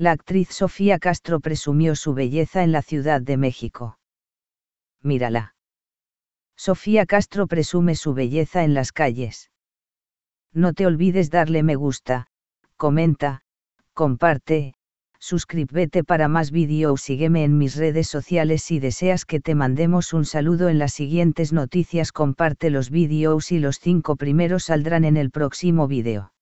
la actriz Sofía Castro presumió su belleza en la Ciudad de México. Mírala. Sofía Castro presume su belleza en las calles. No te olvides darle me gusta, comenta, comparte, suscríbete para más vídeos sígueme en mis redes sociales si deseas que te mandemos un saludo en las siguientes noticias comparte los vídeos y los cinco primeros saldrán en el próximo vídeo.